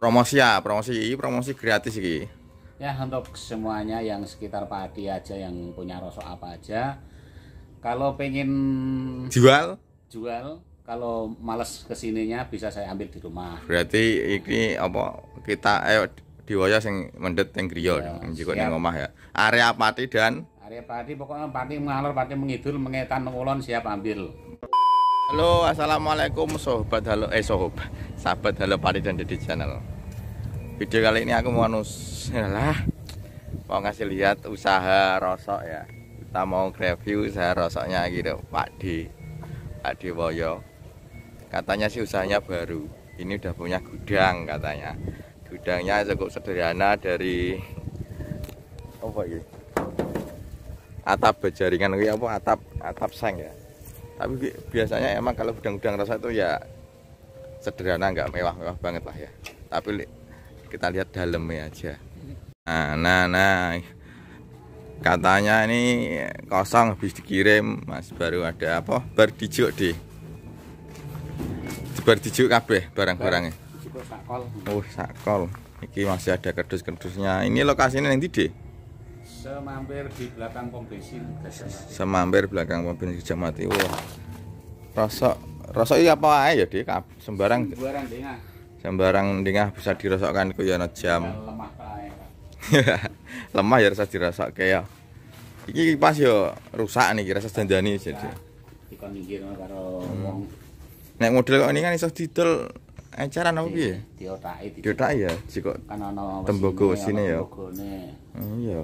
promosi ya promosi ini promosi gratis ini ya untuk semuanya yang sekitar padi aja yang punya rosok apa aja kalau pengen jual jual kalau males kesininya bisa saya ambil di rumah berarti ini apa kita ayo eh, diwaya sing mendet yang griya ya, rumah di rumah ya area pati dan area pati pokoknya pati mengalor pati mengidul mengetan mengulon siap ambil Halo, assalamualaikum sobat halo eh sobat sahabat halo pati dan Dedi channel video kali ini aku mau nus ya lah mau ngasih lihat usaha rosok ya kita mau review usaha rosoknya gitu Pak D Pak D Woyo katanya sih usahanya baru ini udah punya gudang katanya gudangnya cukup sederhana dari apa ini ya? atap berjaringan gitu apa atap atap seng ya tapi biasanya emang kalau gudang-gudang rosok itu ya sederhana nggak mewah-mewah banget lah ya tapi kita lihat dalamnya aja nah nah, nah. katanya ini kosong habis dikirim mas baru ada apa bar dijuk deh bar dijuk kabeh barang-barangnya oh sakol ini masih ada kerdus-kerdusnya. Ini lokasinya yang di semampir di belakang pom bensin. Semampir belakang pom bensin Gajah Wah. Rasa rasa iya apa aja ya, Sembarang. Sembarang, deh sembarang dengah bisa dirosokkan kok ya jam. Lemah ya rasa dirasokke kayak ini pas yo rusak nih kira janjani iya. jadi. Dikon hmm. model ini kan iso didol acara apa piye? Diotaki. Diotaki ya, jiko kan tembogo sini ya. Hmm, iya.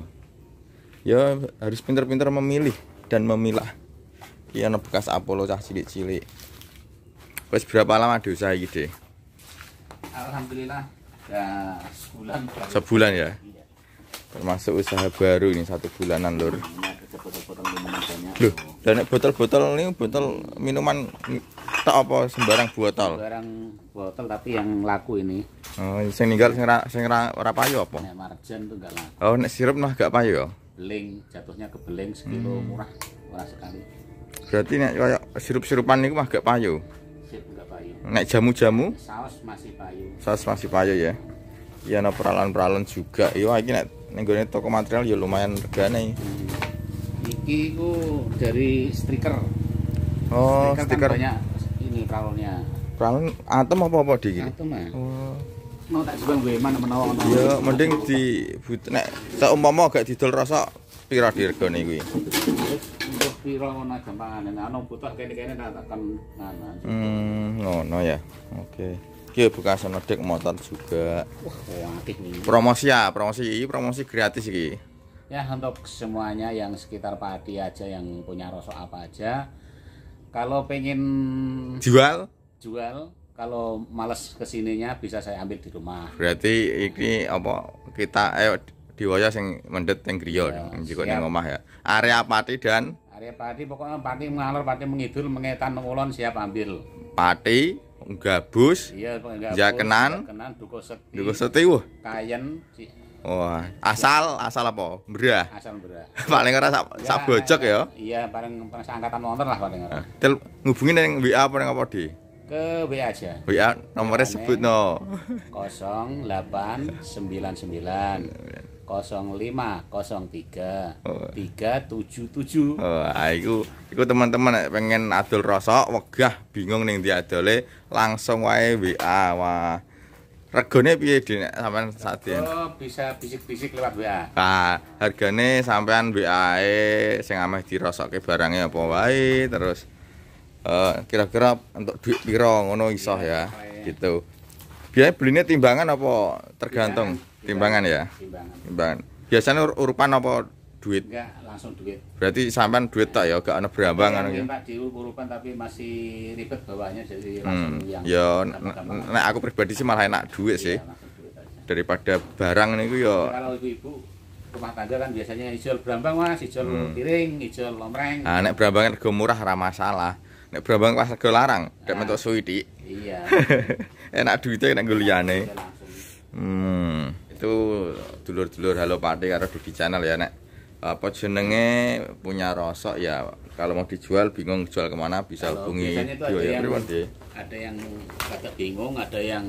Ya harus pinter-pinter memilih dan memilah. Iki bekas Apollo cah cilik-cilik. Wis berapa lama diusaha iki, Dek? alhamdulillah ya sebulan sebulan ya termasuk usaha baru ini satu bulanan lur loh dan botol-botol ini botol minuman tak apa sembarang botol sembarang botol tapi yang laku ini oh yang ninggal sing ra sing ra ora payu apa nek marjan tuh enggak laku oh nek sirup nah gak payu ya? beling jatuhnya ke beling sekilo hmm. murah murah sekali berarti nek kayak sirup-sirupan niku mah gak payu nek jamu-jamu saus masih payu saus masih payu ya iya no peralan-peralan juga iya lagi nek nenggone toko material ya lumayan regane iki ku dari striker oh striker, Kan banyak ini peralonnya peralon atom apa apa di gini atom ya oh. mau tak juga gue mana menawa iya mending di nek tak umpama agak didol rasa pira dirgane ya? gue piro ngono gampangane nek ana butuh kene-kene tak tekan ngono. Nah, nah, hmm, ngono ya. Oke. Iki buka sonodek dek motor juga. Wah, Promosi ya, promosi promosi gratis iki. Ya, untuk semuanya yang sekitar Pati aja yang punya rosok apa aja. Kalau pengen jual, jual kalau males kesininya bisa saya ambil di rumah. Berarti ini apa kita ayo eh, diwaya sing mendet yang griya ya, juga ya. Area Pati dan Area pati pokoknya pati mengalir, pati mengidul, mengetan, mengulon siap ambil. Pati, gabus, iya, gabus jakenan, jakenan duko sekti, duko Kayen, Wah, asal asal apa? Berah. Asal berah. paling ora sak ya, sa ya. Iya, paling paling angkatan wonten lah paling ora. Ah, Tel ngubungi ning WA apa ning apa di? Ke WA aja. WA nomornya sebut no. 0899 05 03 oh. 377. Oh, ah iku teman-teman pengen adol rosok wegah bingung nih di adole langsung wae WA. Wah. Regane piye Dik sampean sadene? Oh, bisa bisik-bisik lewat WA. Ah, hargane sampean WA-e sing ameh dirosokke barange apa wae terus eh uh, kira-kira untuk duit pira ngono iso ya. Iya, gitu biasanya belinya timbangan apa tergantung timbangan, timbangan, timbangan ya timbangan, timbangan. biasanya ur urupan apa duit enggak langsung duit berarti sampean duit tak ya gak ada berambang kan ya Pak di urupan tapi masih ribet bawahnya jadi hmm, langsung yang ya nek aku pribadi sih malah enak duit sih iya, daripada barang niku ya kalau ibu-ibu rumah tangga kan biasanya ijol berambang mas ijol hmm. piring ijol lomreng nah nek berambang kan murah ra masalah nek berambang pas rego larang nek nah, mentok suwi iya enak duitnya enak guliane hmm itu dulur-dulur halo pade karo di channel ya nek apa jenenge punya rosok ya kalau mau dijual bingung jual kemana bisa hubungi ya ada yang kata bingung ada yang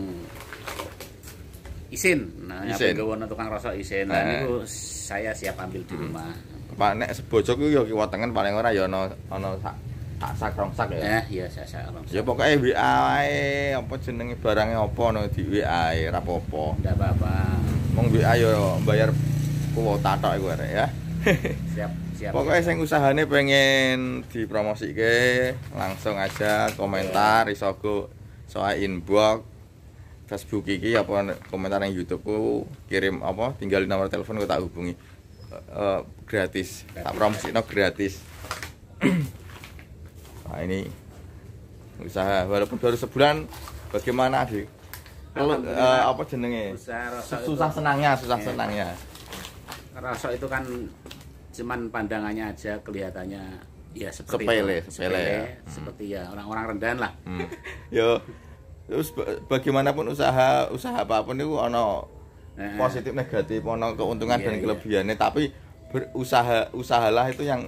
isin nah isin. gawana tukang rosok isin nah, nah saya siap ambil di hmm. rumah Pak nek sebojok itu yoki ya, watengan paling ora ya ana ana sak tak sak rongsak ya. Eh, iya sak sak rongsak. Ya pokoknya WA ae apa jenenge barangnya apa no di WA ae ra apa-apa. Enggak apa-apa. Mong WA yo bayar kuota tok iku arek ya. siap, siap. Pokoknya saya usahane pengen dipromosike langsung aja komentar iya. iso go soal inbox Facebook iki apa komentar yang YouTube kirim apa tinggal nomor telepon gue tak hubungi uh, eh, gratis. Eh, gratis. Tak no gratis nah ini usaha walaupun baru sebulan bagaimana adik kalau uh, apa jenenge susah senangnya susah iya. senangnya rasa itu kan cuman pandangannya aja kelihatannya ya seperti sepele, sepele, sepele ya. seperti hmm. ya orang-orang rendahan lah hmm. yo terus bagaimanapun usaha usaha apapun itu ono eh. positif negatif ono keuntungan yeah, dan iya. kelebihannya yeah. tapi berusaha usahalah itu yang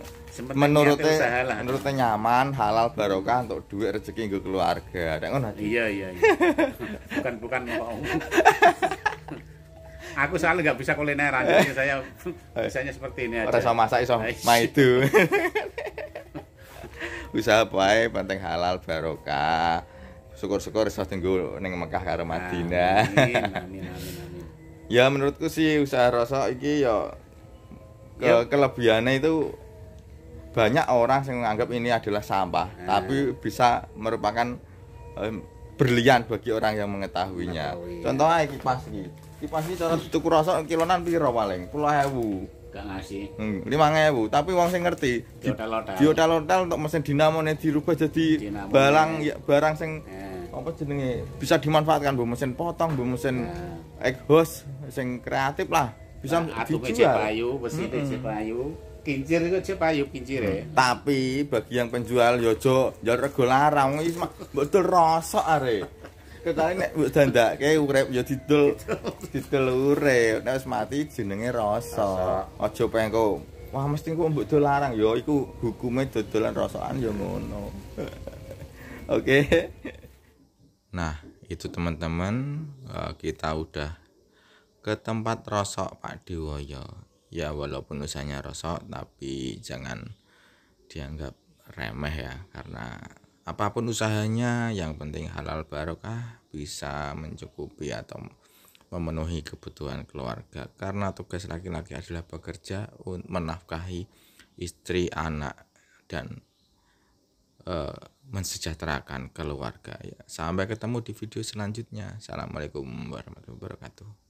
menurutnya menurutnya nyaman halal barokah untuk duit rezeki gue keluarga ada ngono iya iya iya bukan bukan mau aku selalu nggak bisa kulineran jadi saya eh. biasanya seperti ini aja sama masak iso eh. itu usaha baik penting halal barokah syukur-syukur iso tunggu neng Mekah karo Madinah ya menurutku sih usaha rosok iki ya ke yep. kelebihannya itu banyak orang yang menganggap ini adalah sampah, eh. tapi bisa merupakan um, berlian bagi orang yang mengetahuinya. Mengetahui, Contohnya ya. kipas ini Kipas ini cara tutup rosok kilonan piro paling? 10.000. Gak ngasih. Hmm, 5.000, tapi wong sing ngerti di hotel-hotel. Di hotel-hotel untuk mesin dinamo ne dirubah jadi dinamo barang ya, ya barang sing eh. apa jenenge bisa dimanfaatkan bu mesin potong, bu mesin eh. Ya. exhaust sing kreatif lah bisa nah, dijual. payu, besi mm -hmm. payu. Kincir itu cek kincir ya. Mm. Tapi bagi yang penjual yojo ya, yo ya, rego larang mah betul rosok are. ketahui nek mbok kayak urep yo ya, didul didul urep Nek mati jenenge rosok. ojo pengko. Wah mesti kok mbok larang yo iku hukume dodolan rosokan ya ngono. Oke. Nah, itu teman-teman eh, kita udah ke tempat rosok Pak Dewoyo ya walaupun usahanya rosok tapi jangan dianggap remeh ya karena apapun usahanya yang penting halal barokah bisa mencukupi atau memenuhi kebutuhan keluarga karena tugas laki-laki adalah bekerja untuk menafkahi istri anak dan e, mensejahterakan keluarga ya sampai ketemu di video selanjutnya assalamualaikum warahmatullahi wabarakatuh